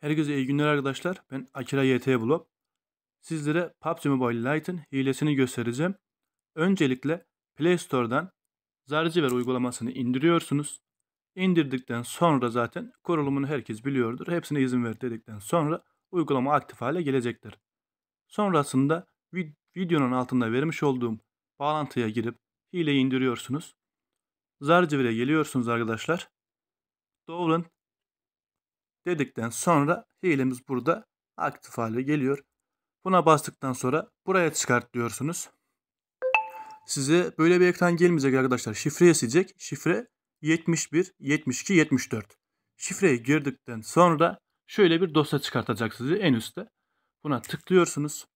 Herkese iyi günler arkadaşlar. Ben Akira YT Bulop. Sizlere PUBG Mobile Lite'ın hilesini göstereceğim. Öncelikle Play Store'dan Zarciver uygulamasını indiriyorsunuz. İndirdikten sonra zaten kurulumunu herkes biliyordur. Hepsine izin ver dedikten sonra uygulama aktif hale gelecektir. Sonrasında videonun altında vermiş olduğum bağlantıya girip hileyi indiriyorsunuz. Zarcivir'e geliyorsunuz arkadaşlar. Dolan dedikten sonra hilemiz burada aktif hale geliyor. Buna bastıktan sonra buraya çıkart diyorsunuz. Size böyle bir ekran gelmeyecek arkadaşlar. Şifreye silecek. Şifre 71, 72, 74. Şifreyi girdikten sonra şöyle bir dosya çıkartacak sizi en üstte. Buna tıklıyorsunuz.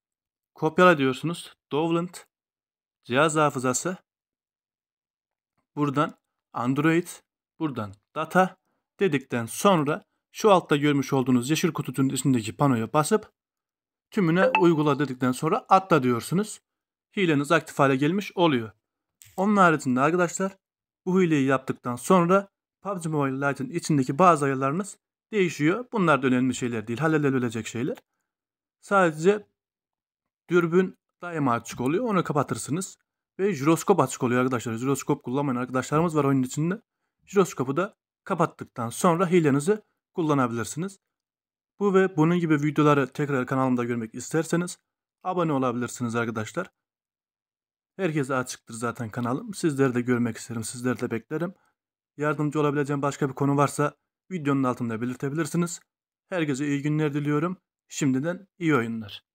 Kopyala diyorsunuz. Dovland cihaz hafızası buradan Android, buradan data dedikten sonra şu altta görmüş olduğunuz yeşil kutunun içindeki panoya basıp tümüne uygula dedikten sonra atla diyorsunuz. Hileniz aktif hale gelmiş oluyor. Onun haricinde arkadaşlar bu hileyi yaptıktan sonra PUBG Mobile Lite'ın içindeki bazı ayarlarınız değişiyor. Bunlar da önemli şeyler değil. Halledilebilecek şeyler. Sadece dürbün daima açık oluyor. Onu kapatırsınız. Ve jiroskop açık oluyor arkadaşlar. Jiroskop kullanmayan arkadaşlarımız var oyunun içinde. Jiroskopu da kapattıktan sonra hilenizi kullanabilirsiniz. Bu ve bunun gibi videoları tekrar kanalımda görmek isterseniz abone olabilirsiniz arkadaşlar. Herkese açıktır zaten kanalım. Sizleri de görmek isterim. Sizleri de beklerim. Yardımcı olabileceğim başka bir konu varsa videonun altında belirtebilirsiniz. Herkese iyi günler diliyorum. Şimdiden iyi oyunlar.